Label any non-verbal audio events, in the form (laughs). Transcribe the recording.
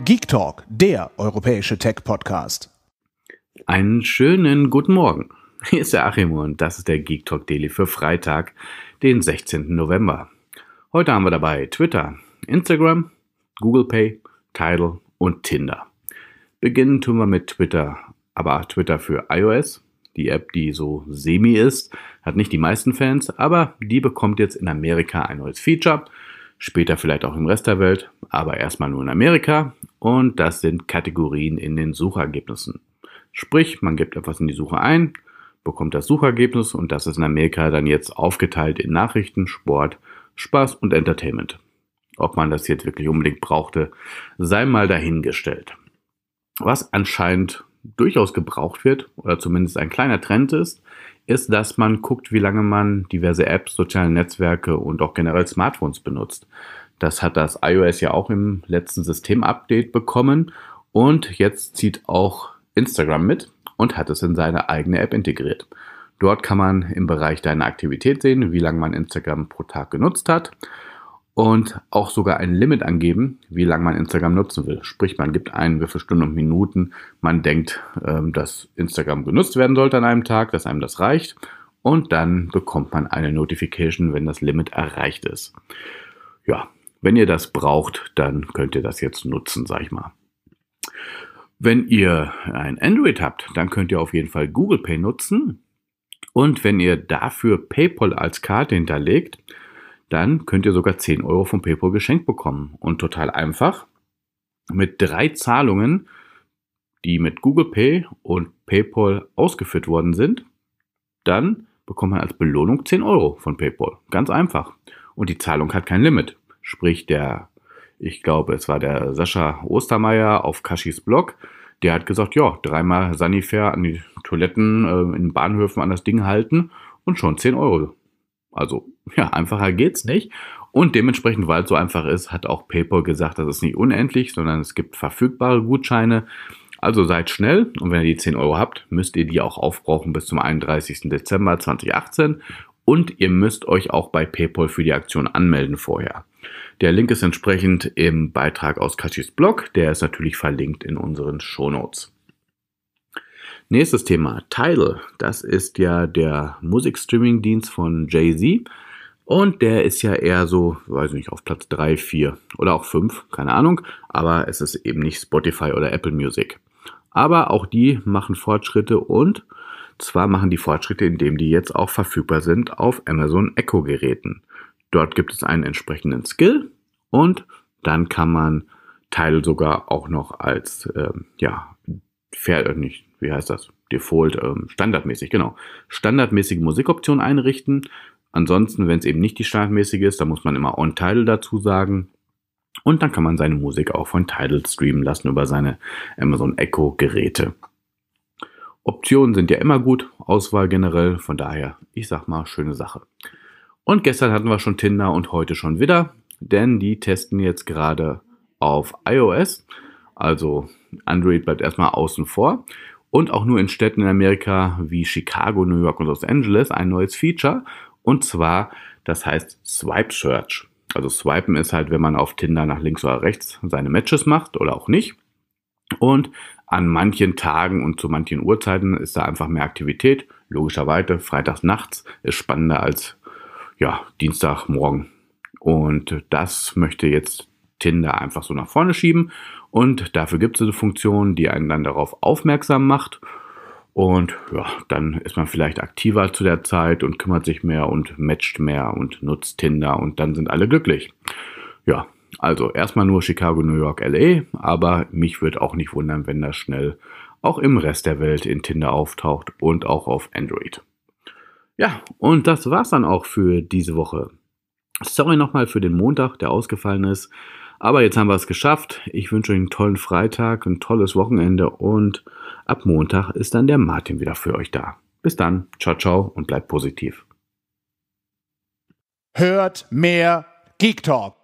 Geek Talk, der europäische Tech-Podcast. Einen schönen guten Morgen. Hier ist der Achim und das ist der Geek Talk Daily für Freitag, den 16. November. Heute haben wir dabei Twitter, Instagram, Google Pay, Tidal und Tinder. Beginnen tun wir mit Twitter, aber Twitter für iOS. Die App, die so semi ist, hat nicht die meisten Fans, aber die bekommt jetzt in Amerika ein neues Feature – später vielleicht auch im Rest der Welt, aber erstmal nur in Amerika. Und das sind Kategorien in den Suchergebnissen. Sprich, man gibt etwas in die Suche ein, bekommt das Suchergebnis und das ist in Amerika dann jetzt aufgeteilt in Nachrichten, Sport, Spaß und Entertainment. Ob man das jetzt wirklich unbedingt brauchte, sei mal dahingestellt. Was anscheinend durchaus gebraucht wird oder zumindest ein kleiner Trend ist, ist, dass man guckt, wie lange man diverse Apps, soziale Netzwerke und auch generell Smartphones benutzt. Das hat das iOS ja auch im letzten Systemupdate bekommen und jetzt zieht auch Instagram mit und hat es in seine eigene App integriert. Dort kann man im Bereich deiner Aktivität sehen, wie lange man Instagram pro Tag genutzt hat und auch sogar ein Limit angeben, wie lange man Instagram nutzen will. Sprich, man gibt ein, wie viele Stunden und Minuten man denkt, ähm, dass Instagram genutzt werden sollte an einem Tag, dass einem das reicht. Und dann bekommt man eine Notification, wenn das Limit erreicht ist. Ja, wenn ihr das braucht, dann könnt ihr das jetzt nutzen, sag ich mal. Wenn ihr ein Android habt, dann könnt ihr auf jeden Fall Google Pay nutzen. Und wenn ihr dafür PayPal als Karte hinterlegt, dann könnt ihr sogar 10 Euro von PayPal geschenkt bekommen. Und total einfach. Mit drei Zahlungen, die mit Google Pay und PayPal ausgeführt worden sind, dann bekommt man als Belohnung 10 Euro von PayPal. Ganz einfach. Und die Zahlung hat kein Limit. Sprich, der, ich glaube, es war der Sascha Ostermeier auf Kashis Blog, der hat gesagt, ja, dreimal Sanifair an die Toiletten äh, in Bahnhöfen an das Ding halten und schon 10 Euro also (laughs) ja, einfacher geht's nicht. Und dementsprechend, weil es so einfach ist, hat auch PayPal gesagt, das ist nicht unendlich, sondern es gibt verfügbare Gutscheine. Also seid schnell und wenn ihr die 10 Euro habt, müsst ihr die auch aufbrauchen bis zum 31. Dezember 2018 und ihr müsst euch auch bei PayPal für die Aktion anmelden vorher. Der Link ist entsprechend im Beitrag aus Kashis Blog, der ist natürlich verlinkt in unseren Shownotes. Nächstes Thema, Tidal. Das ist ja der Musikstreaming-Dienst von Jay-Z. Und der ist ja eher so, weiß nicht, auf Platz 3, 4 oder auch 5, keine Ahnung. Aber es ist eben nicht Spotify oder Apple Music. Aber auch die machen Fortschritte und zwar machen die Fortschritte, indem die jetzt auch verfügbar sind auf Amazon Echo Geräten. Dort gibt es einen entsprechenden Skill und dann kann man Teil sogar auch noch als ähm, ja, fair, äh, nicht wie heißt das? Default, ähm, standardmäßig, genau. Standardmäßige Musikoptionen einrichten. Ansonsten, wenn es eben nicht die standardmäßige ist, dann muss man immer on Tidal dazu sagen. Und dann kann man seine Musik auch von Title streamen lassen über seine Amazon Echo Geräte. Optionen sind ja immer gut, Auswahl generell, von daher, ich sag mal, schöne Sache. Und gestern hatten wir schon Tinder und heute schon wieder, denn die testen jetzt gerade auf iOS. Also Android bleibt erstmal außen vor und auch nur in Städten in Amerika wie Chicago, New York und Los Angeles ein neues Feature. Und zwar, das heißt Swipe Search. Also swipen ist halt, wenn man auf Tinder nach links oder rechts seine Matches macht oder auch nicht. Und an manchen Tagen und zu manchen Uhrzeiten ist da einfach mehr Aktivität. Logischerweise, freitags nachts ist spannender als ja, Dienstagmorgen. Und das möchte jetzt Tinder einfach so nach vorne schieben. Und dafür gibt es eine Funktion, die einen dann darauf aufmerksam macht. Und ja, dann ist man vielleicht aktiver zu der Zeit und kümmert sich mehr und matcht mehr und nutzt Tinder und dann sind alle glücklich. Ja, also erstmal nur Chicago, New York, LA, aber mich wird auch nicht wundern, wenn das schnell auch im Rest der Welt in Tinder auftaucht und auch auf Android. Ja, und das war's dann auch für diese Woche. Sorry nochmal für den Montag, der ausgefallen ist. Aber jetzt haben wir es geschafft. Ich wünsche euch einen tollen Freitag, ein tolles Wochenende und ab Montag ist dann der Martin wieder für euch da. Bis dann, ciao, ciao und bleibt positiv. Hört mehr Geek Talk.